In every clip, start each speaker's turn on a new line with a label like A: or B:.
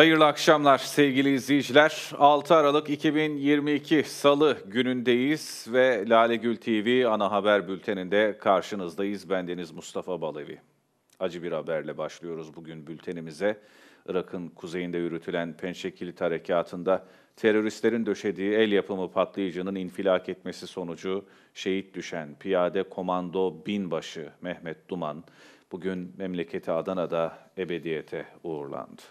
A: Hayırlı akşamlar sevgili izleyiciler. 6 Aralık 2022 Salı günündeyiz ve Lale Gül TV ana haber bülteninde karşınızdayız. Ben Deniz Mustafa Balevi. Acı bir haberle başlıyoruz bugün bültenimize. Irak'ın kuzeyinde yürütülen Pençekilit Harekatı'nda teröristlerin döşediği el yapımı patlayıcının infilak etmesi sonucu şehit düşen piyade komando binbaşı Mehmet Duman bugün memleketi Adana'da ebediyete uğurlandı.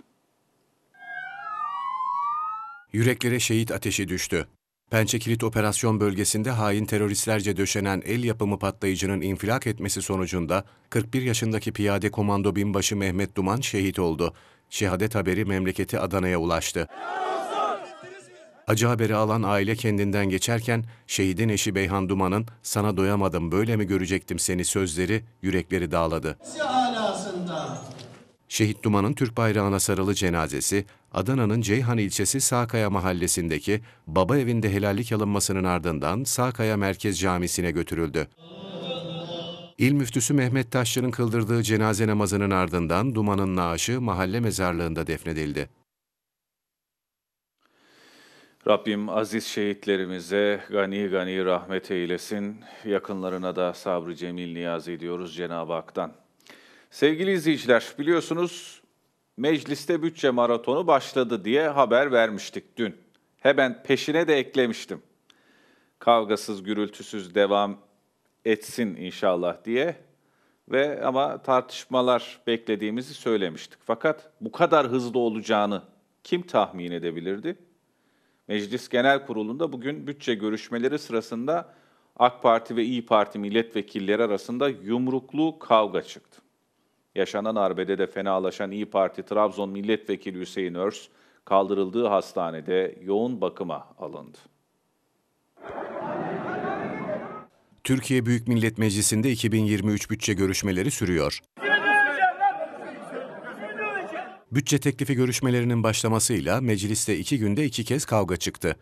B: Yüreklere şehit ateşi düştü. Pençekilit operasyon bölgesinde hain teröristlerce döşenen el yapımı patlayıcının infilak etmesi sonucunda 41 yaşındaki piyade komando binbaşı Mehmet Duman şehit oldu. Şehadet haberi memleketi Adana'ya ulaştı. Acı haberi alan aile kendinden geçerken şehidin eşi Beyhan Duman'ın sana doyamadım böyle mi görecektim seni sözleri yürekleri dağladı. Alasında. Şehit Duman'ın Türk bayrağına sarılı cenazesi, Adana'nın Ceyhan ilçesi Sağkaya mahallesindeki baba evinde helallik alınmasının ardından Sağkaya Merkez Camisi'ne götürüldü. İl müftüsü Mehmet Taşçı'nın kıldırdığı cenaze namazının ardından Duman'ın naaşı mahalle mezarlığında defnedildi.
A: Rabbim aziz şehitlerimize gani gani rahmet eylesin. Yakınlarına da sabrı cemil niyaz ediyoruz Cenab-ı Hak'tan. Sevgili izleyiciler, biliyorsunuz mecliste bütçe maratonu başladı diye haber vermiştik dün. Hemen peşine de eklemiştim. Kavgasız, gürültüsüz devam etsin inşallah diye ve ama tartışmalar beklediğimizi söylemiştik. Fakat bu kadar hızlı olacağını kim tahmin edebilirdi? Meclis Genel Kurulu'nda bugün bütçe görüşmeleri sırasında AK Parti ve İyi Parti milletvekilleri arasında yumruklu kavga çıktı. Yaşanan arbedede fenalaşan İyi Parti Trabzon Milletvekili Hüseyin Örs, kaldırıldığı hastanede yoğun bakıma alındı.
B: Türkiye Büyük Millet Meclisi'nde 2023 bütçe görüşmeleri sürüyor. Bütçe teklifi görüşmelerinin başlamasıyla mecliste iki günde iki kez kavga çıktı.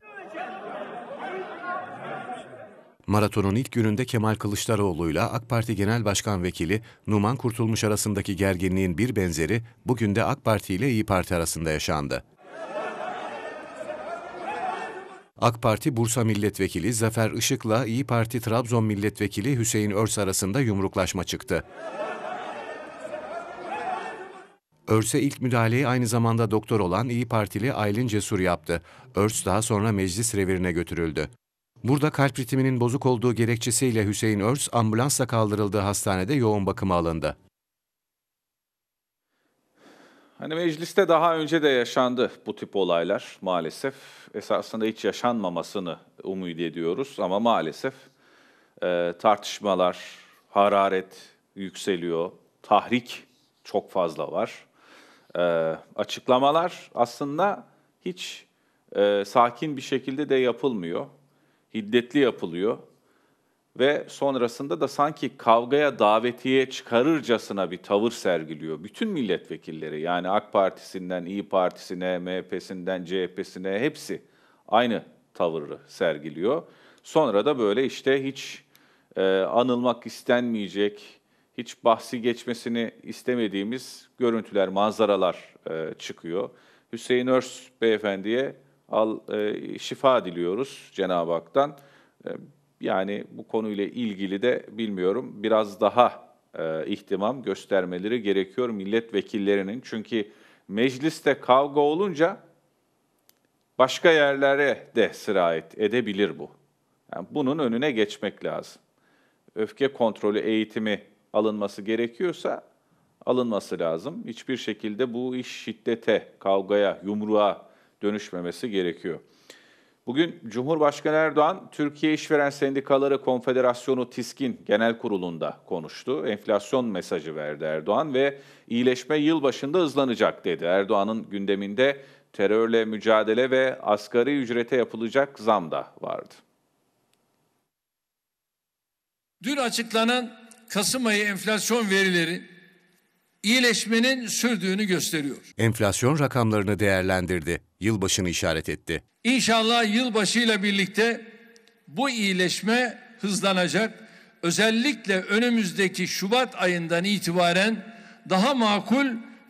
B: Maratonun ilk gününde Kemal Kılıçdaroğlu ile AK Parti Genel Başkan Vekili Numan Kurtulmuş arasındaki gerginliğin bir benzeri bugün de AK Parti ile İyi Parti arasında yaşandı. AK Parti Bursa Milletvekili Zafer Işık'la İyi Parti Trabzon Milletvekili Hüseyin Örs arasında yumruklaşma çıktı. Örs'e ilk müdahaleyi aynı zamanda doktor olan İyi Partili Aylin Cesur yaptı. Örs daha sonra meclis revirine götürüldü. Burada kalp ritminin bozuk olduğu gerekçesiyle Hüseyin Örs ambulansla kaldırıldığı hastanede yoğun bakıma alındı.
A: Hani mecliste daha önce de yaşandı bu tip olaylar maalesef. Esasında hiç yaşanmamasını umut ediyoruz ama maalesef e, tartışmalar, hararet yükseliyor, tahrik çok fazla var. E, açıklamalar aslında hiç e, sakin bir şekilde de yapılmıyor hiddetli yapılıyor ve sonrasında da sanki kavgaya davetiye çıkarırcasına bir tavır sergiliyor. Bütün milletvekilleri yani AK Partisi'nden, İyi Partisi'ne, MHP'sinden, CHP'sine hepsi aynı tavırı sergiliyor. Sonra da böyle işte hiç e, anılmak istenmeyecek, hiç bahsi geçmesini istemediğimiz görüntüler, manzaralar e, çıkıyor. Hüseyin Örs beyefendiye al e, şifa diliyoruz Cenab-ı Hak'tan. E, yani bu konuyla ilgili de bilmiyorum biraz daha e, ihtimam göstermeleri gerekiyor milletvekillerinin. Çünkü mecliste kavga olunca başka yerlere de sirayet edebilir bu. Yani bunun önüne geçmek lazım. Öfke kontrolü eğitimi alınması gerekiyorsa alınması lazım. Hiçbir şekilde bu iş şiddete, kavgaya, yumruğa dönüşmemesi gerekiyor. Bugün Cumhurbaşkanı Erdoğan, Türkiye İşveren Sendikaları Konfederasyonu TİSK'in genel kurulunda konuştu. Enflasyon mesajı verdi Erdoğan ve iyileşme yılbaşında hızlanacak dedi. Erdoğan'ın gündeminde terörle mücadele ve asgari ücrete yapılacak zam da vardı.
C: Dün açıklanan Kasım ayı enflasyon verileri iyileşmenin sürdüğünü gösteriyor.
B: Enflasyon rakamlarını değerlendirdi. Yılbaşını işaret etti.
C: İnşallah yılbaşıyla birlikte bu iyileşme hızlanacak. Özellikle önümüzdeki Şubat ayından
B: itibaren daha makul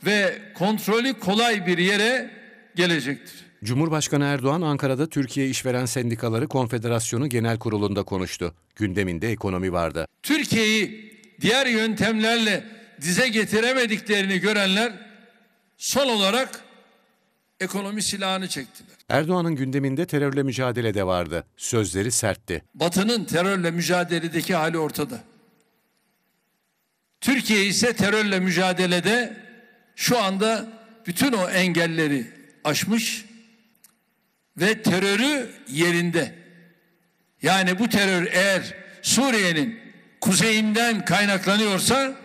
B: ve kontrolü kolay bir yere gelecektir. Cumhurbaşkanı Erdoğan Ankara'da Türkiye İşveren Sendikaları Konfederasyonu Genel Kurulu'nda konuştu. Gündeminde ekonomi vardı. Türkiye'yi diğer yöntemlerle
C: dize getiremediklerini görenler son olarak
B: ekonomi silahını çektiler. Erdoğan'ın gündeminde terörle mücadele de vardı. Sözleri sertti. Batı'nın terörle mücadeledeki hali ortada. Türkiye
C: ise terörle mücadelede şu anda bütün o engelleri aşmış ve terörü yerinde. Yani bu terör eğer Suriye'nin kuzeyinden kaynaklanıyorsa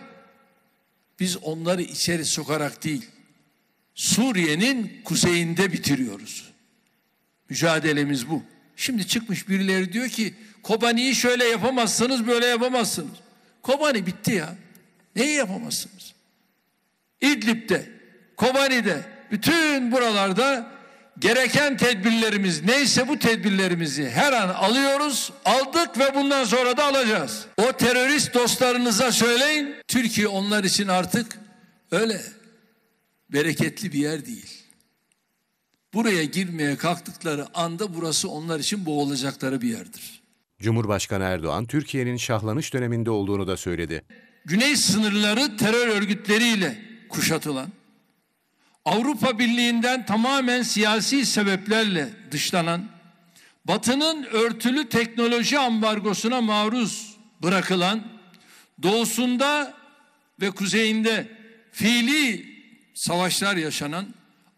C: biz onları içeri sokarak değil, Suriye'nin kuzeyinde bitiriyoruz. Mücadelemiz bu. Şimdi çıkmış birileri diyor ki Kobani'yi şöyle yapamazsınız, böyle yapamazsınız. Kobani bitti ya. Neyi yapamazsınız? İdlib'de, Kobani'de, bütün buralarda gereken tedbirlerimiz neyse bu tedbirlerimizi her an alıyoruz. Aldık ve bundan sonra da alacağız. O terörist dostlarınıza söyleyin. Türkiye onlar için artık öyle bereketli bir yer değil. Buraya girmeye kalktıkları anda burası onlar için boğulacakları bir yerdir.
B: Cumhurbaşkanı Erdoğan Türkiye'nin şahlanış döneminde olduğunu da söyledi. Güney sınırları
C: terör örgütleriyle kuşatılan Avrupa Birliği'nden tamamen siyasi sebeplerle dışlanan, Batı'nın örtülü teknoloji ambargosuna maruz bırakılan, doğusunda ve kuzeyinde fiili savaşlar yaşanan,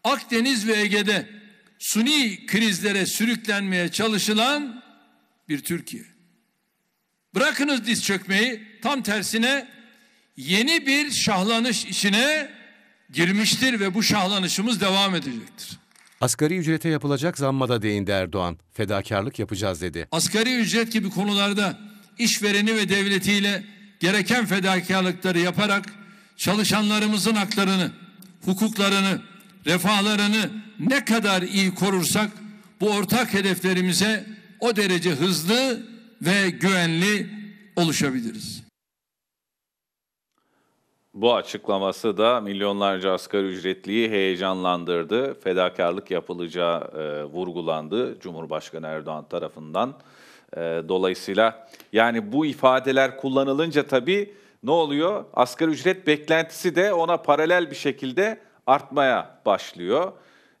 C: Akdeniz ve Ege'de suni krizlere sürüklenmeye çalışılan bir Türkiye. Bırakınız diz çökmeyi, tam tersine yeni bir şahlanış içine girmiştir ve bu şahlanışımız devam edecektir.
B: Asgari ücrete yapılacak zamma da değindi Erdoğan. Fedakarlık yapacağız dedi.
C: Asgari ücret gibi konularda işvereni ve devletiyle gereken fedakarlıkları yaparak çalışanlarımızın haklarını, hukuklarını, refahlarını ne kadar iyi korursak bu ortak hedeflerimize o derece hızlı ve güvenli oluşabiliriz.
A: Bu açıklaması da milyonlarca asgari ücretliyi heyecanlandırdı. Fedakarlık yapılacağı e, vurgulandı Cumhurbaşkanı Erdoğan tarafından. E, dolayısıyla yani bu ifadeler kullanılınca tabii ne oluyor? Asgari ücret beklentisi de ona paralel bir şekilde artmaya başlıyor.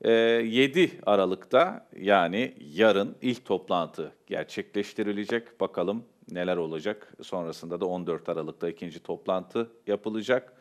A: E, 7 Aralık'ta yani yarın ilk toplantı gerçekleştirilecek. Bakalım neler olacak. Sonrasında da 14 Aralık'ta ikinci toplantı yapılacak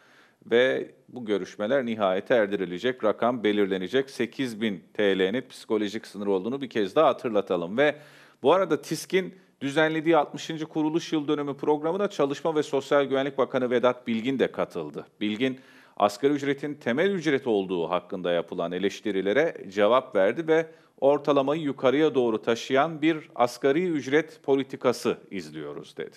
A: ve bu görüşmeler nihayete erdirilecek. Rakam belirlenecek. 8000 TL'nin psikolojik sınır olduğunu bir kez daha hatırlatalım ve bu arada TİSK'in düzenlediği 60. kuruluş yıl dönümü programına Çalışma ve Sosyal Güvenlik Bakanı Vedat Bilgin de katıldı. Bilgin asgari ücretin temel ücret olduğu hakkında yapılan eleştirilere cevap verdi ve ortalamayı yukarıya doğru taşıyan bir asgari ücret politikası izliyoruz dedi.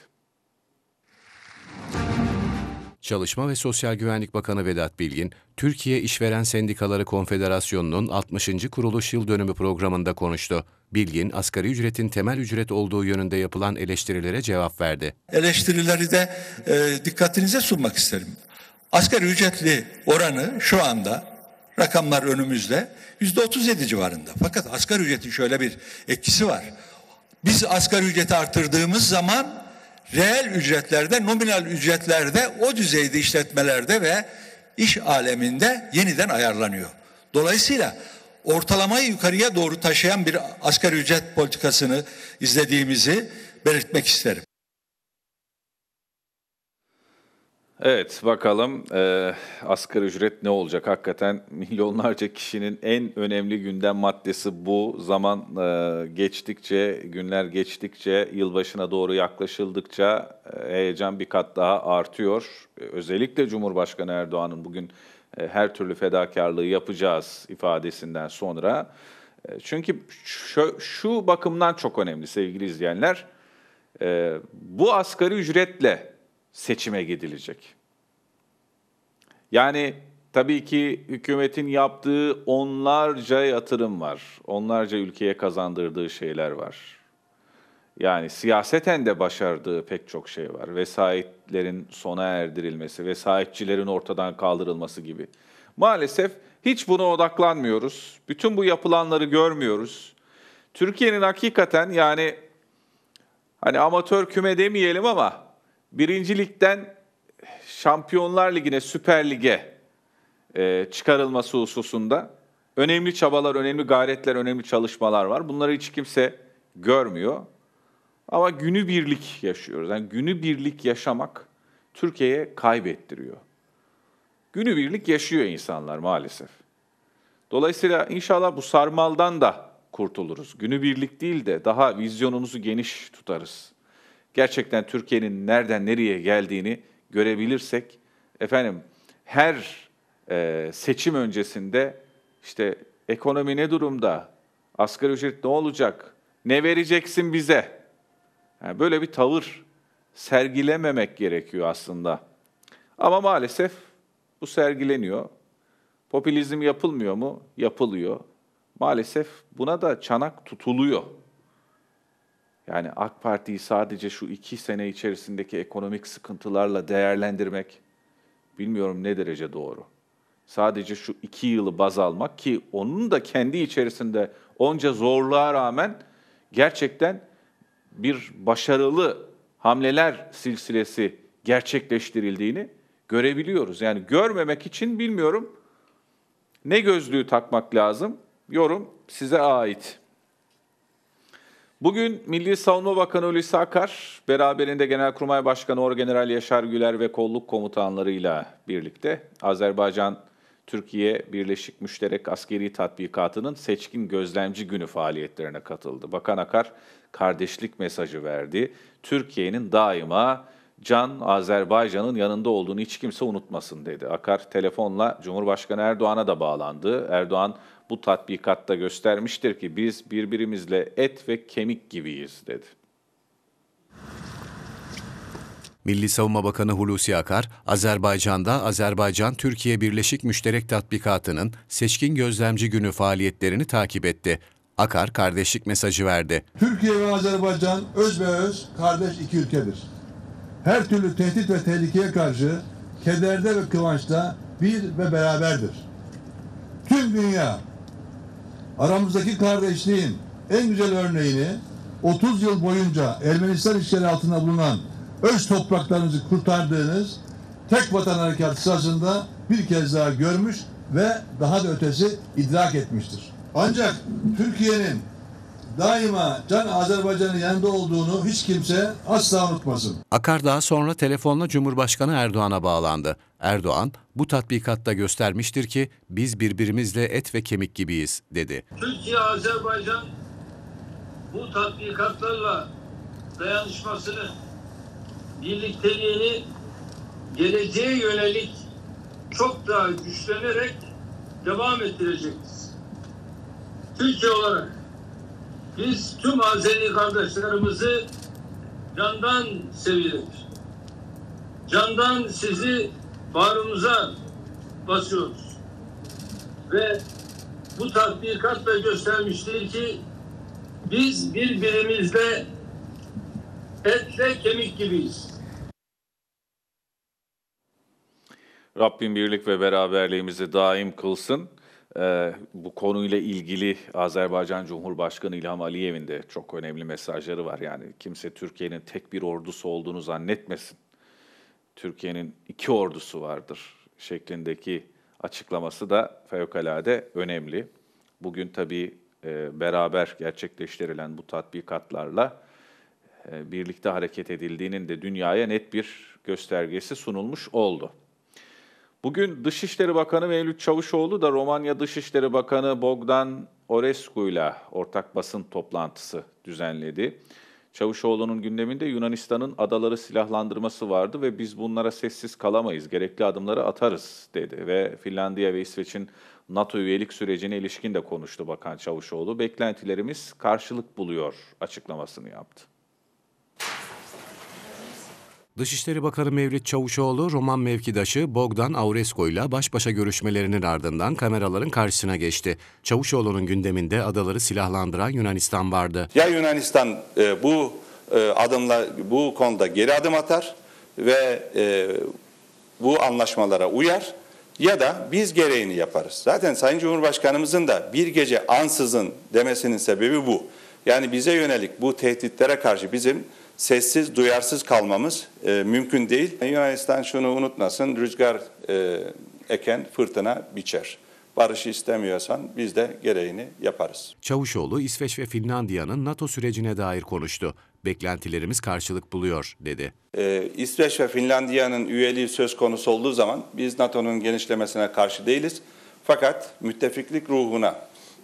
B: Çalışma ve Sosyal Güvenlik Bakanı Vedat Bilgin, Türkiye İşveren Sendikaları Konfederasyonu'nun 60. kuruluş yıl dönümü programında konuştu. Bilgin, asgari ücretin temel ücret olduğu yönünde yapılan eleştirilere cevap verdi.
C: Eleştirileri de e, dikkatinize sunmak isterim. Asgari ücretli oranı şu anda rakamlar önümüzde yüzde otuz yedi civarında. Fakat asgari ücretin şöyle bir etkisi var. Biz asgari ücreti arttırdığımız zaman reel ücretlerde, nominal ücretlerde o düzeyde işletmelerde ve iş aleminde yeniden ayarlanıyor. Dolayısıyla ortalamayı yukarıya doğru taşıyan bir asgari ücret politikasını izlediğimizi belirtmek isterim.
A: Evet bakalım e, asgari ücret ne olacak? Hakikaten milyonlarca kişinin en önemli gündem maddesi bu. Zaman e, geçtikçe, günler geçtikçe, yılbaşına doğru yaklaşıldıkça e, heyecan bir kat daha artıyor. E, özellikle Cumhurbaşkanı Erdoğan'ın bugün e, her türlü fedakarlığı yapacağız ifadesinden sonra. E, çünkü şu, şu bakımdan çok önemli sevgili izleyenler. E, bu asgari ücretle seçime gidilecek. Yani tabii ki hükümetin yaptığı onlarca yatırım var. Onlarca ülkeye kazandırdığı şeyler var. Yani siyaseten de başardığı pek çok şey var. Vesayetlerin sona erdirilmesi, vesayetçilerin ortadan kaldırılması gibi. Maalesef hiç buna odaklanmıyoruz. Bütün bu yapılanları görmüyoruz. Türkiye'nin hakikaten yani hani amatör küme demeyelim ama birincilikten Şampiyonlar Ligi'ne, Süper Lig'e e, çıkarılması hususunda önemli çabalar, önemli gayretler, önemli çalışmalar var. Bunları hiç kimse görmüyor. Ama günü birlik yaşıyoruz. Yani günü birlik yaşamak Türkiye'ye kaybettiriyor. Günü birlik yaşıyor insanlar maalesef. Dolayısıyla inşallah bu sarmaldan da kurtuluruz. Günü birlik değil de daha vizyonumuzu geniş tutarız gerçekten Türkiye'nin nereden nereye geldiğini görebilirsek, efendim her e, seçim öncesinde işte ekonomi ne durumda, asgari ücret ne olacak, ne vereceksin bize? Yani böyle bir tavır sergilememek gerekiyor aslında. Ama maalesef bu sergileniyor. Popülizm yapılmıyor mu? Yapılıyor. Maalesef buna da çanak tutuluyor. Yani AK Parti'yi sadece şu iki sene içerisindeki ekonomik sıkıntılarla değerlendirmek bilmiyorum ne derece doğru. Sadece şu iki yılı baz almak ki onun da kendi içerisinde onca zorluğa rağmen gerçekten bir başarılı hamleler silsilesi gerçekleştirildiğini görebiliyoruz. Yani görmemek için bilmiyorum ne gözlüğü takmak lazım. Yorum size ait. Bugün Milli Savunma Bakanı Hulusi Akar, beraberinde Genelkurmay Başkanı Orgeneral Yaşar Güler ve kolluk komutanlarıyla birlikte Azerbaycan Türkiye Birleşik Müşterek Askeri Tatbikatı'nın seçkin gözlemci günü faaliyetlerine katıldı. Bakan Akar kardeşlik mesajı verdi. Türkiye'nin daima Can Azerbaycan'ın yanında olduğunu hiç kimse unutmasın dedi. Akar telefonla Cumhurbaşkanı Erdoğan'a da bağlandı. Erdoğan bu tatbikatta göstermiştir ki biz birbirimizle et ve kemik gibiyiz dedi.
B: Milli Savunma Bakanı Hulusi Akar, Azerbaycan'da Azerbaycan-Türkiye Birleşik Müşterek Tatbikatı'nın Seçkin Gözlemci Günü faaliyetlerini takip etti. Akar kardeşlik mesajı verdi.
D: Türkiye ve Azerbaycan öz ve öz kardeş iki ülkedir. Her türlü tehdit ve tehlikeye karşı kederde ve kıvançta bir ve beraberdir. Tüm dünya aramızdaki kardeşliğin en güzel örneğini 30 yıl boyunca Ermenistan işgali altında bulunan öz topraklarınızı kurtardığınız tek vatan harekatı sırasında bir kez daha görmüş ve daha da ötesi idrak etmiştir. Ancak Türkiye'nin daima Can Azerbaycan'ın yanında olduğunu hiç
C: kimse asla unutmasın.
B: Akar daha sonra telefonla Cumhurbaşkanı Erdoğan'a bağlandı. Erdoğan bu tatbikatta göstermiştir ki biz birbirimizle et ve kemik gibiyiz dedi.
C: Türkiye Azerbaycan bu tatbikatlarla dayanışmasını, birlikteliğini geleceğe yönelik çok daha güçlenerek devam ettirecektir. Türkiye olarak biz tüm Azeri kardeşlerimizi candan seviyoruz. Candan sizi bağrımıza basıyoruz. Ve bu tatbikat da göstermiştir ki biz birbirimizle etle kemik gibiyiz.
A: Rabbim birlik ve beraberliğimizi daim kılsın. Ee, bu konuyla ilgili Azerbaycan Cumhurbaşkanı İlham Aliyev'in de çok önemli mesajları var. Yani kimse Türkiye'nin tek bir ordusu olduğunu zannetmesin. Türkiye'nin iki ordusu vardır şeklindeki açıklaması da fevkalade önemli. Bugün tabii e, beraber gerçekleştirilen bu tatbikatlarla e, birlikte hareket edildiğinin de dünyaya net bir göstergesi sunulmuş oldu. Bugün Dışişleri Bakanı Mevlüt Çavuşoğlu da Romanya Dışişleri Bakanı Bogdan Orescu ile ortak basın toplantısı düzenledi. Çavuşoğlu'nun gündeminde Yunanistan'ın adaları silahlandırması vardı ve biz bunlara sessiz kalamayız, gerekli adımları atarız dedi ve Finlandiya ve İsveç'in NATO üyelik sürecine ilişkin de konuştu Bakan Çavuşoğlu. Beklentilerimiz karşılık buluyor açıklamasını yaptı.
B: Dışişleri Bakanı Mevlüt Çavuşoğlu, Roman mevkidaşı Bogdan Auresko ile baş başa görüşmelerinin ardından kameraların karşısına geçti. Çavuşoğlu'nun gündeminde adaları silahlandıran Yunanistan vardı.
D: Ya Yunanistan e, bu e, adımla bu konuda geri adım atar ve e, bu anlaşmalara uyar ya da biz gereğini yaparız. Zaten Sayın Cumhurbaşkanımızın da bir gece ansızın demesinin sebebi bu. Yani bize yönelik bu tehditlere karşı bizim sessiz, duyarsız kalmamız e, mümkün değil. Yunanistan şunu unutmasın, rüzgar e, eken fırtına biçer. Barışı istemiyorsan biz de gereğini
B: yaparız. Çavuşoğlu İsveç ve Finlandiya'nın NATO sürecine dair konuştu. Beklentilerimiz karşılık buluyor dedi.
D: Ee, İsveç ve Finlandiya'nın üyeliği söz konusu olduğu zaman biz NATO'nun genişlemesine karşı değiliz. Fakat müttefiklik ruhuna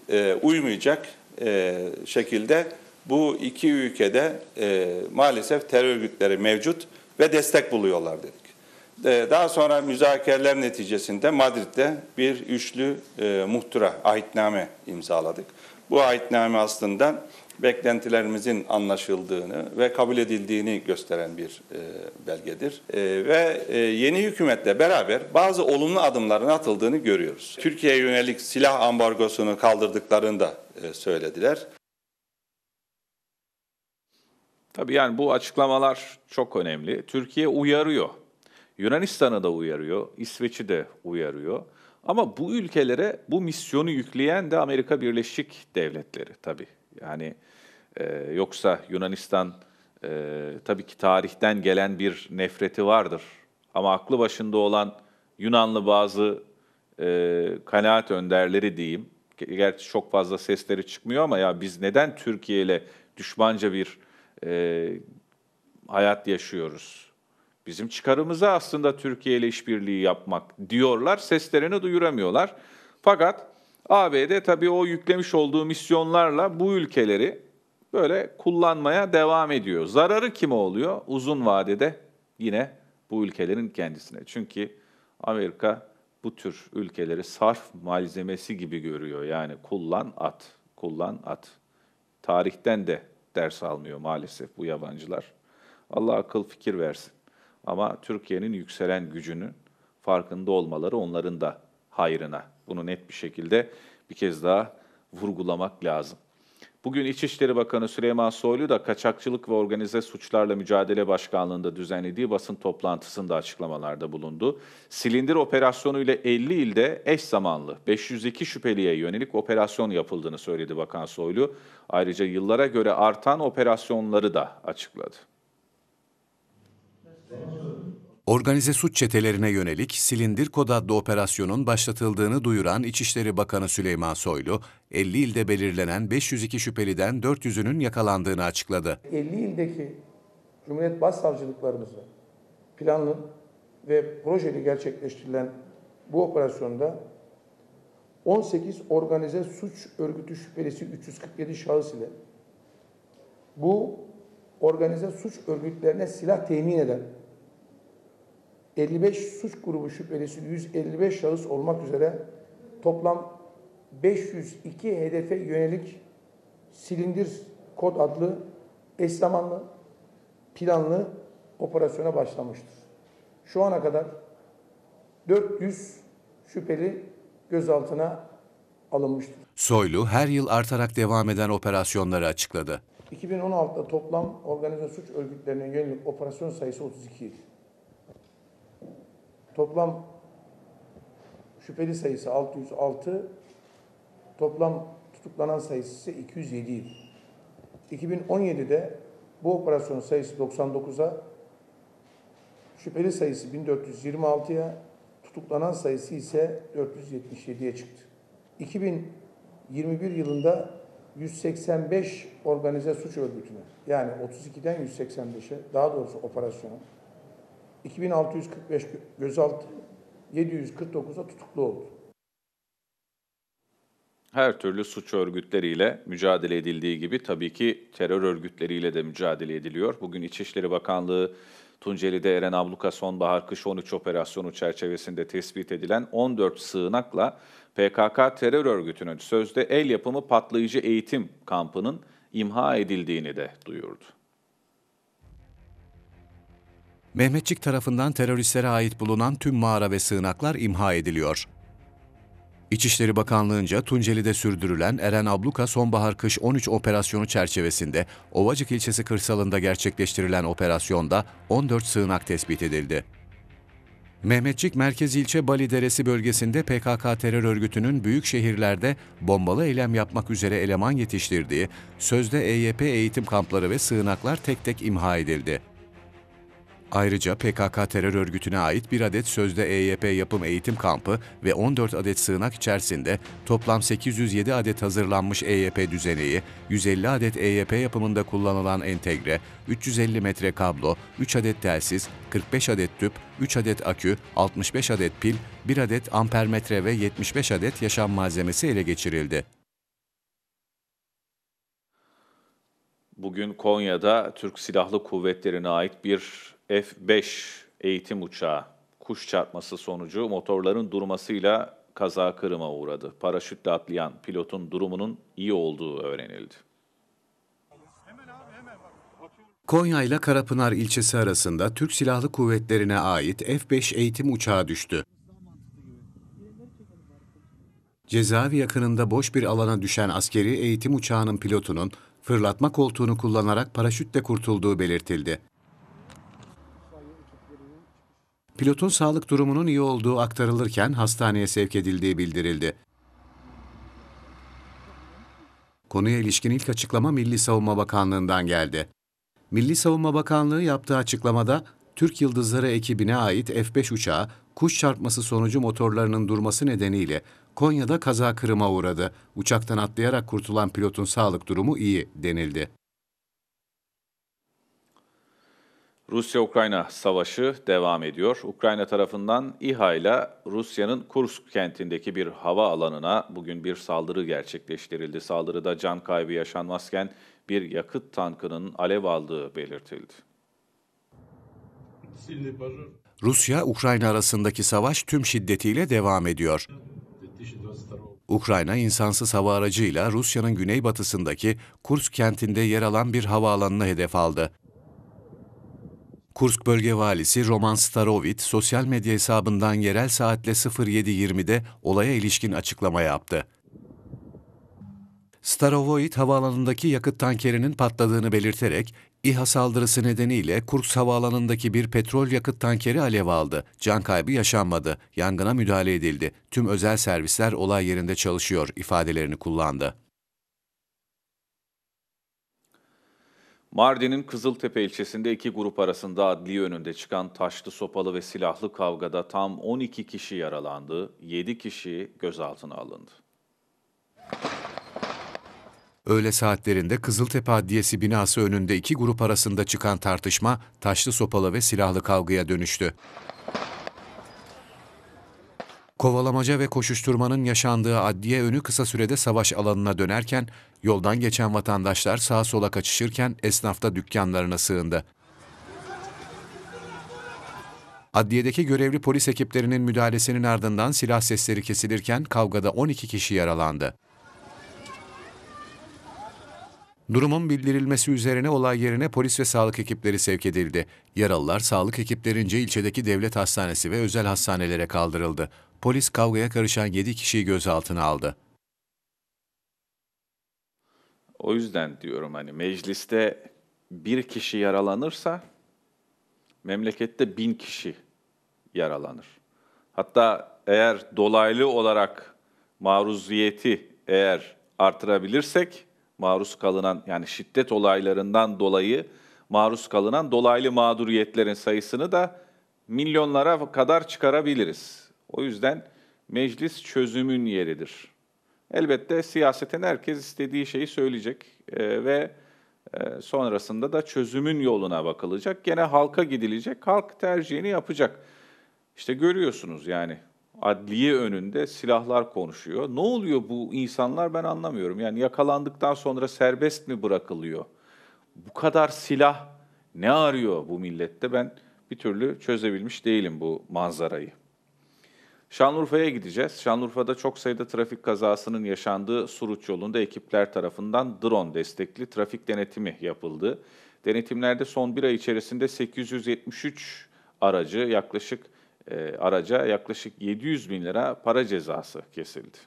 D: e, uymayacak e, şekilde bu iki ülkede e, maalesef terör örgütleri mevcut ve destek buluyorlar dedik. E, daha sonra müzakereler neticesinde Madrid'de bir üçlü e, muhtıra, ahitname imzaladık. Bu ahitname aslında beklentilerimizin anlaşıldığını ve kabul edildiğini gösteren bir e, belgedir. E, ve e, yeni hükümetle beraber bazı olumlu adımların atıldığını görüyoruz. Türkiye'ye yönelik silah ambargosunu kaldırdıklarını
A: da e, söylediler. Tabii yani bu açıklamalar çok önemli. Türkiye uyarıyor. Yunanistan'ı da uyarıyor, İsveç'i de uyarıyor. Ama bu ülkelere bu misyonu yükleyen de Amerika Birleşik Devletleri tabii. Yani e, yoksa Yunanistan e, tabii ki tarihten gelen bir nefreti vardır. Ama aklı başında olan Yunanlı bazı e, kanaat önderleri diyeyim. Gerçi çok fazla sesleri çıkmıyor ama ya biz neden Türkiye ile düşmanca bir e, hayat yaşıyoruz. Bizim çıkarımıza aslında Türkiye ile işbirliği yapmak diyorlar, seslerini duyuramıyorlar. Fakat ABD tabii o yüklemiş olduğu misyonlarla bu ülkeleri böyle kullanmaya devam ediyor. Zararı kime oluyor? Uzun vadede yine bu ülkelerin kendisine. Çünkü Amerika bu tür ülkeleri sarf malzemesi gibi görüyor. Yani kullan at, kullan at. Tarihten de ders almıyor maalesef bu yabancılar. Allah akıl fikir versin. Ama Türkiye'nin yükselen gücünün farkında olmaları onların da hayrına. Bunu net bir şekilde bir kez daha vurgulamak lazım. Bugün İçişleri Bakanı Süleyman Soylu da kaçakçılık ve organize suçlarla mücadele başkanlığında düzenlediği basın toplantısında açıklamalarda bulundu. Silindir operasyonu ile 50 ilde eş zamanlı 502 şüpheliye yönelik operasyon yapıldığını söyledi Bakan Soylu. Ayrıca yıllara göre artan operasyonları da açıkladı.
B: Evet organize suç çetelerine yönelik silindir Silindirko adlı operasyonun başlatıldığını duyuran İçişleri Bakanı Süleyman Soylu, 50 ilde belirlenen 502 şüpheliden 400'ünün yakalandığını açıkladı.
E: 50 ildeki Cumhuriyet Başsavcılıklarımızı planlı ve projeli gerçekleştirilen bu operasyonda 18 organize suç örgütü şüphelisi 347 şahıs ile bu organize suç örgütlerine silah temin eden 55 suç grubu şüphelisi 155 şahıs olmak üzere toplam 502 hedefe yönelik silindir kod adlı eş zamanlı planlı operasyona başlamıştır. Şu ana kadar 400 şüpheli gözaltına alınmıştır.
B: Soylu her yıl artarak devam eden operasyonları açıkladı.
E: 2016'da toplam organize suç örgütlerine yönelik operasyon sayısı 32 idi. Toplam şüpheli sayısı 606, toplam tutuklanan sayısı ise 207 2017'de bu operasyon sayısı 99'a, şüpheli sayısı 1426'ya, tutuklanan sayısı ise 477'ye çıktı. 2021 yılında 185 organize suç örgütüne yani 32'den 185'e daha doğrusu operasyona 2645 gözaltı, 749'a tutuklu oldu.
A: Her türlü suç örgütleriyle mücadele edildiği gibi tabii ki terör örgütleriyle de mücadele ediliyor. Bugün İçişleri Bakanlığı Tunceli'de Eren Abluka Sonbahar Kış 13 operasyonu çerçevesinde tespit edilen 14 sığınakla PKK terör örgütünün sözde el yapımı patlayıcı eğitim kampının imha edildiğini de duyurdu.
B: Mehmetçik tarafından teröristlere ait bulunan tüm mağara ve sığınaklar imha ediliyor. İçişleri Bakanlığı'nca Tunceli'de sürdürülen Eren Abluka Sonbahar-Kış 13 operasyonu çerçevesinde Ovacık ilçesi kırsalında gerçekleştirilen operasyonda 14 sığınak tespit edildi. Mehmetçik Merkez İlçe Bali Deresi bölgesinde PKK terör örgütünün büyük şehirlerde bombalı eylem yapmak üzere eleman yetiştirdiği sözde EYP eğitim kampları ve sığınaklar tek tek imha edildi. Ayrıca PKK terör örgütüne ait bir adet sözde EYP yapım eğitim kampı ve 14 adet sığınak içerisinde toplam 807 adet hazırlanmış EYP düzeneği, 150 adet EYP yapımında kullanılan entegre, 350 metre kablo, 3 adet telsiz, 45 adet tüp, 3 adet akü, 65 adet pil, 1 adet ampermetre ve 75 adet yaşam malzemesi ele geçirildi.
A: Bugün Konya'da Türk Silahlı Kuvvetleri'ne ait bir F-5 eğitim uçağı kuş çarpması sonucu motorların durmasıyla kaza kırıma uğradı. Paraşütle atlayan pilotun durumunun
B: iyi olduğu öğrenildi. Konya ile Karapınar ilçesi arasında Türk Silahlı Kuvvetleri'ne ait F-5 eğitim uçağı düştü. Cezaevi yakınında boş bir alana düşen askeri eğitim uçağının pilotunun fırlatma koltuğunu kullanarak paraşütle kurtulduğu belirtildi. Pilotun sağlık durumunun iyi olduğu aktarılırken hastaneye sevk edildiği bildirildi. Konuya ilişkin ilk açıklama Milli Savunma Bakanlığı'ndan geldi. Milli Savunma Bakanlığı yaptığı açıklamada Türk Yıldızları ekibine ait F-5 uçağı kuş çarpması sonucu motorlarının durması nedeniyle Konya'da kaza kırıma uğradı. Uçaktan atlayarak kurtulan pilotun sağlık durumu iyi denildi.
A: Rusya-Ukrayna savaşı devam ediyor. Ukrayna tarafından İHA ile Rusya'nın Kursk kentindeki bir hava alanına bugün bir saldırı gerçekleştirildi. Saldırıda can kaybı yaşanmazken bir yakıt tankının alev aldığı belirtildi.
B: Rusya-Ukrayna arasındaki savaş tüm şiddetiyle devam ediyor. Ukrayna insansız hava aracıyla Rusya'nın güneybatısındaki Kursk kentinde yer alan bir havaalanını hedef aldı. Kursk Bölge Valisi Roman Starovit sosyal medya hesabından yerel saatle 07.20'de olaya ilişkin açıklama yaptı. Starovit havaalanındaki yakıt tankerinin patladığını belirterek İHA saldırısı nedeniyle Kursk Havaalanı'ndaki bir petrol yakıt tankeri alev aldı. Can kaybı yaşanmadı. Yangına müdahale edildi. Tüm özel servisler olay yerinde çalışıyor ifadelerini kullandı.
A: Mardin'in Kızıltepe ilçesinde iki grup arasında adli önünde çıkan taşlı sopalı ve silahlı kavgada tam 12 kişi yaralandı, 7 kişi gözaltına alındı.
B: Öğle saatlerinde Kızıltepe Adliyesi binası önünde iki grup arasında çıkan tartışma taşlı sopalı ve silahlı kavgaya dönüştü. Kovalamaca ve koşuşturmanın yaşandığı adliye önü kısa sürede savaş alanına dönerken, yoldan geçen vatandaşlar sağa sola kaçışırken esnafta dükkanlarına sığındı. Adliyedeki görevli polis ekiplerinin müdahalesinin ardından silah sesleri kesilirken kavgada 12 kişi yaralandı. Durumun bildirilmesi üzerine olay yerine polis ve sağlık ekipleri sevk edildi. Yaralılar sağlık ekiplerince ilçedeki devlet hastanesi ve özel hastanelere kaldırıldı polis kavgaya karışan 7 kişiyi gözaltına aldı.
A: O yüzden diyorum hani mecliste bir kişi yaralanırsa memlekette bin kişi yaralanır. Hatta eğer dolaylı olarak maruziyeti eğer artırabilirsek maruz kalınan yani şiddet olaylarından dolayı maruz kalınan dolaylı mağduriyetlerin sayısını da milyonlara kadar çıkarabiliriz. O yüzden meclis çözümün yeridir. Elbette siyaseten herkes istediği şeyi söyleyecek e, ve e, sonrasında da çözümün yoluna bakılacak. Gene halka gidilecek, halk tercihini yapacak. İşte görüyorsunuz yani adliye önünde silahlar konuşuyor. Ne oluyor bu insanlar ben anlamıyorum. Yani yakalandıktan sonra serbest mi bırakılıyor? Bu kadar silah ne arıyor bu millette? Ben bir türlü çözebilmiş değilim bu manzarayı. Şanlıurfa'ya gideceğiz. Şanlıurfa'da çok sayıda trafik kazasının yaşandığı Suruç yolunda ekipler tarafından drone destekli trafik denetimi yapıldı. Denetimlerde son bir ay içerisinde 873 aracı yaklaşık e, araca yaklaşık 700 bin lira para cezası kesildi.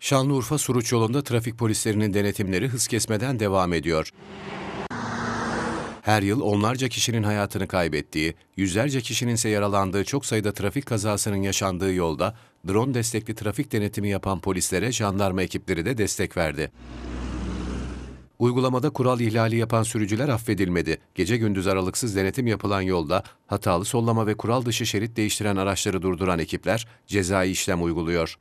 B: Şanlıurfa Suruç yolunda trafik polislerinin denetimleri hız kesmeden devam ediyor. Her yıl onlarca kişinin hayatını kaybettiği, yüzlerce kişinin ise yaralandığı çok sayıda trafik kazasının yaşandığı yolda drone destekli trafik denetimi yapan polislere jandarma ekipleri de destek verdi. Uygulamada kural ihlali yapan sürücüler affedilmedi. Gece gündüz aralıksız denetim yapılan yolda hatalı sollama ve kural dışı şerit değiştiren araçları durduran ekipler cezai işlem uyguluyor.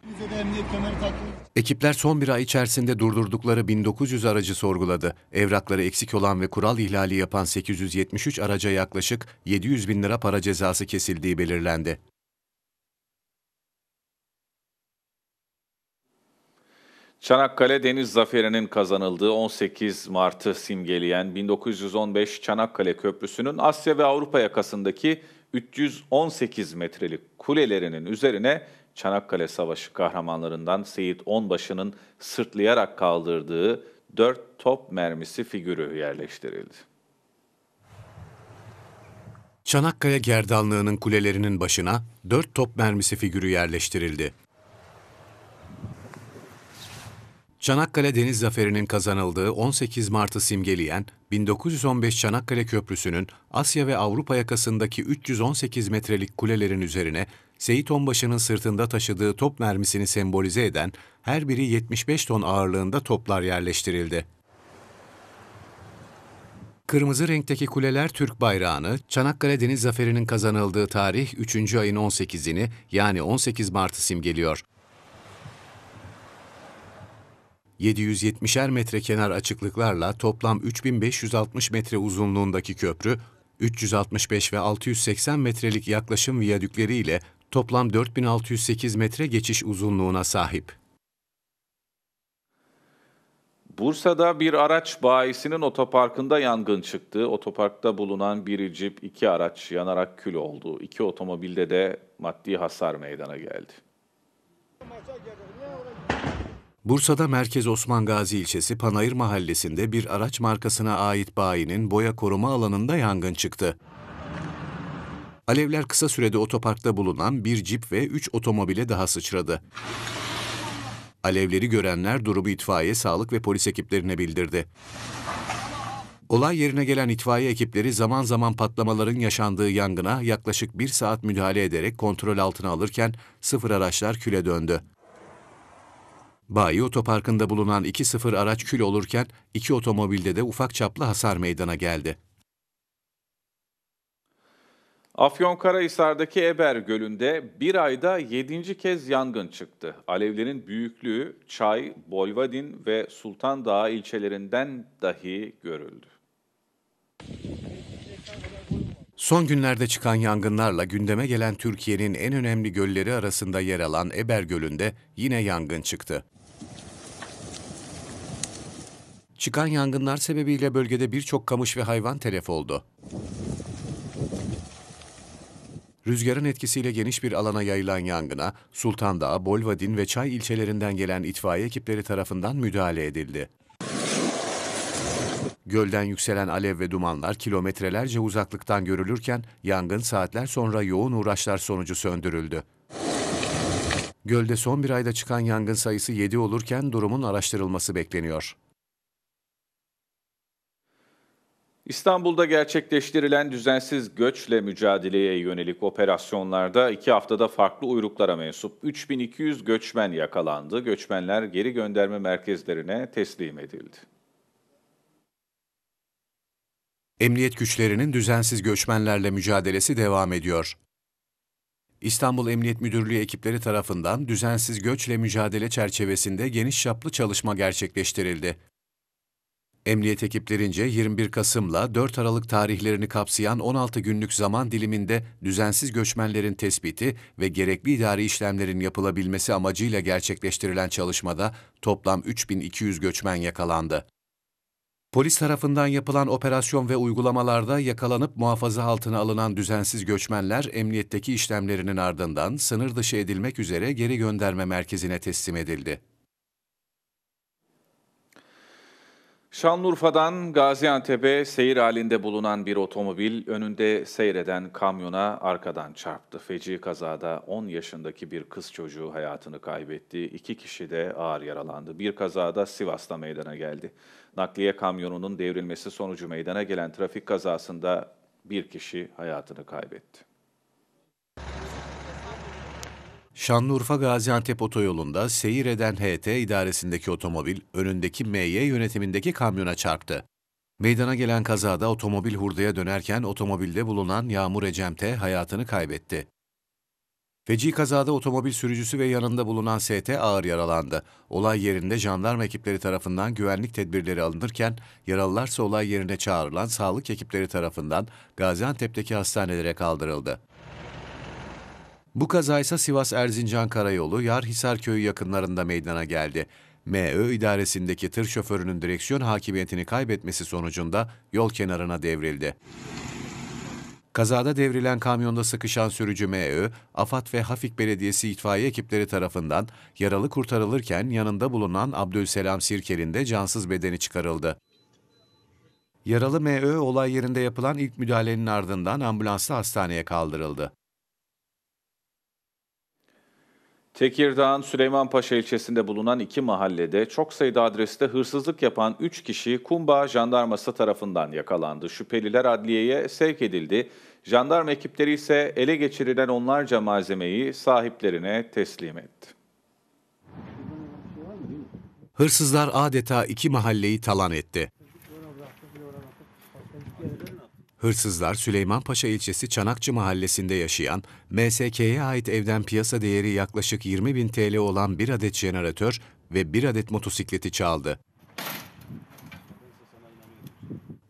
B: Ekipler son bir ay içerisinde durdurdukları 1900 aracı sorguladı. Evrakları eksik olan ve kural ihlali yapan 873 araca yaklaşık 700 bin lira para cezası kesildiği belirlendi.
A: Çanakkale Deniz Zaferi'nin kazanıldığı 18 Mart'ı simgeleyen 1915 Çanakkale Köprüsü'nün Asya ve Avrupa yakasındaki 318 metrelik kulelerinin üzerine Çanakkale Savaşı kahramanlarından Seyit Onbaşı'nın sırtlayarak kaldırdığı 4 top mermisi figürü yerleştirildi.
B: Çanakkale gerdanlığının kulelerinin başına 4 top mermisi figürü yerleştirildi. Çanakkale Deniz Zaferi'nin kazanıldığı 18 Mart'ı simgeleyen 1915 Çanakkale Köprüsü'nün Asya ve Avrupa yakasındaki 318 metrelik kulelerin üzerine Seyit Onbaşı'nın sırtında taşıdığı top mermisini sembolize eden her biri 75 ton ağırlığında toplar yerleştirildi. Kırmızı renkteki kuleler Türk bayrağını, Çanakkale Deniz Zaferi'nin kazanıldığı tarih 3. ayın 18'ini yani 18 Mart'ı simgeliyor. 770'er metre kenar açıklıklarla toplam 3560 metre uzunluğundaki köprü, 365 ve 680 metrelik yaklaşım viyadükleriyle toplam 4608 metre geçiş uzunluğuna sahip.
A: Bursa'da bir araç bayisinin otoparkında yangın çıktı. Otoparkta bulunan bir cip, iki araç yanarak kül oldu. İki otomobilde de maddi hasar meydana geldi.
B: Bursa'da Merkez Osman Gazi ilçesi Panayır Mahallesi'nde bir araç markasına ait bayinin boya koruma alanında yangın çıktı. Alevler kısa sürede otoparkta bulunan bir cip ve üç otomobile daha sıçradı. Alevleri görenler durumu itfaiye, sağlık ve polis ekiplerine bildirdi. Olay yerine gelen itfaiye ekipleri zaman zaman patlamaların yaşandığı yangına yaklaşık bir saat müdahale ederek kontrol altına alırken sıfır araçlar küle döndü. Bayi otoparkında bulunan 2-0 araç kül olurken iki otomobilde de ufak çaplı hasar meydana geldi.
A: Afyonkarahisar'daki Eber Gölü'nde bir ayda yedinci kez yangın çıktı. Alevlerin büyüklüğü Çay, Bolvadin ve Sultan Dağı ilçelerinden dahi görüldü.
B: Son günlerde çıkan yangınlarla gündeme gelen Türkiye'nin en önemli gölleri arasında yer alan Eber Gölü'nde yine yangın çıktı. Çıkan yangınlar sebebiyle bölgede birçok kamış ve hayvan telef oldu. Rüzgarın etkisiyle geniş bir alana yayılan yangına Sultan Sultandağ, Bolvadin ve Çay ilçelerinden gelen itfaiye ekipleri tarafından müdahale edildi. Gölden yükselen alev ve dumanlar kilometrelerce uzaklıktan görülürken yangın saatler sonra yoğun uğraşlar sonucu söndürüldü. Gölde son bir ayda çıkan yangın sayısı 7 olurken durumun araştırılması bekleniyor.
A: İstanbul'da gerçekleştirilen düzensiz göçle mücadeleye yönelik operasyonlarda iki haftada farklı uyruklara mensup 3200 göçmen yakalandı. Göçmenler geri gönderme merkezlerine teslim edildi.
B: Emniyet güçlerinin düzensiz göçmenlerle mücadelesi devam ediyor. İstanbul Emniyet Müdürlüğü ekipleri tarafından düzensiz göçle mücadele çerçevesinde geniş çaplı çalışma gerçekleştirildi. Emniyet ekiplerince 21 Kasım'la 4 Aralık tarihlerini kapsayan 16 günlük zaman diliminde düzensiz göçmenlerin tespiti ve gerekli idari işlemlerin yapılabilmesi amacıyla gerçekleştirilen çalışmada toplam 3200 göçmen yakalandı. Polis tarafından yapılan operasyon ve uygulamalarda yakalanıp muhafaza altına alınan düzensiz göçmenler emniyetteki işlemlerinin ardından sınır dışı edilmek üzere geri gönderme merkezine teslim edildi.
A: Şanlıurfa'dan Gaziantep'e seyir halinde bulunan bir otomobil önünde seyreden kamyona arkadan çarptı. Feci kazada 10 yaşındaki bir kız çocuğu hayatını kaybetti. İki kişi de ağır yaralandı. Bir kazada Sivas'ta meydana geldi. Nakliye kamyonunun devrilmesi sonucu meydana gelen trafik kazasında bir kişi hayatını kaybetti.
B: Şanlıurfa Gaziantep otoyolunda seyir eden HT idaresindeki otomobil önündeki MY yönetimindeki kamyona çarptı. Meydana gelen kazada otomobil hurdaya dönerken otomobilde bulunan Yağmur Ecemte hayatını kaybetti. Feci kazada otomobil sürücüsü ve yanında bulunan ST ağır yaralandı. Olay yerinde jandarma ekipleri tarafından güvenlik tedbirleri alınırken yaralılarsa olay yerine çağrılan sağlık ekipleri tarafından Gaziantep'teki hastanelere kaldırıldı. Bu kazaysa Sivas-Erzincan Karayolu Yarhisar Köyü yakınlarında meydana geldi. MÖ idaresindeki tır şoförünün direksiyon hakimiyetini kaybetmesi sonucunda yol kenarına devrildi. Kazada devrilen kamyonda sıkışan sürücü MÖ, AFAD ve Hafik Belediyesi itfaiye ekipleri tarafından yaralı kurtarılırken yanında bulunan Abdülselam Sirkel'in de cansız bedeni çıkarıldı. Yaralı MÖ olay yerinde yapılan ilk müdahalenin ardından ambulansla hastaneye kaldırıldı.
A: Tekirdağ'ın Süleymanpaşa ilçesinde bulunan iki mahallede çok sayıda adreste hırsızlık yapan 3 kişi Kumba Jandarması tarafından yakalandı. Şüpheliler adliyeye sevk edildi. Jandarma ekipleri ise ele geçirilen onlarca malzemeyi sahiplerine teslim etti.
B: Hırsızlar adeta iki mahalleyi talan etti. Hırsızlar Süleymanpaşa ilçesi Çanakçı mahallesinde yaşayan MSK'ye ait evden piyasa değeri yaklaşık 20 bin TL olan bir adet jeneratör ve bir adet motosikleti çaldı.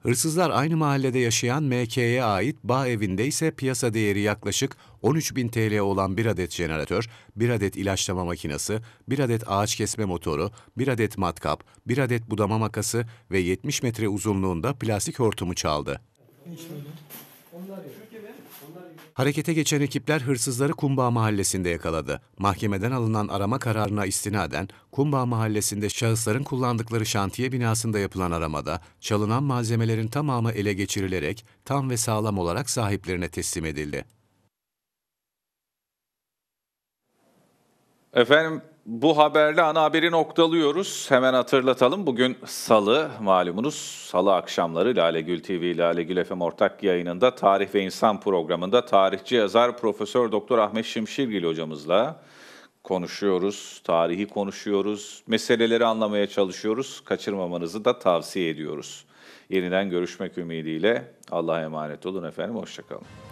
B: Hırsızlar aynı mahallede yaşayan MK'ye ait bağ evinde ise piyasa değeri yaklaşık 13 bin TL olan bir adet jeneratör, bir adet ilaçlama makinesi, bir adet ağaç kesme motoru, bir adet matkap, bir adet budama makası ve 70 metre uzunluğunda plastik hortumu çaldı. Harekete geçen ekipler hırsızları Kumba Mahallesi'nde yakaladı. Mahkemeden alınan arama kararına istinaden Kumba Mahallesi'nde şahısların kullandıkları şantiye binasında yapılan aramada çalınan malzemelerin tamamı ele geçirilerek tam ve sağlam olarak sahiplerine teslim edildi.
A: Efendim bu haberle ana haberi noktalıyoruz. Hemen hatırlatalım. Bugün salı malumunuz. Salı akşamları Lale Gül TV, Lale Gül FM ortak yayınında Tarih ve İnsan programında tarihçi yazar Profesör Doktor Ahmet Şimşirgil hocamızla konuşuyoruz, tarihi konuşuyoruz, meseleleri anlamaya çalışıyoruz. Kaçırmamanızı da tavsiye ediyoruz. Yeniden görüşmek ümidiyle Allah'a emanet olun efendim. Hoşçakalın.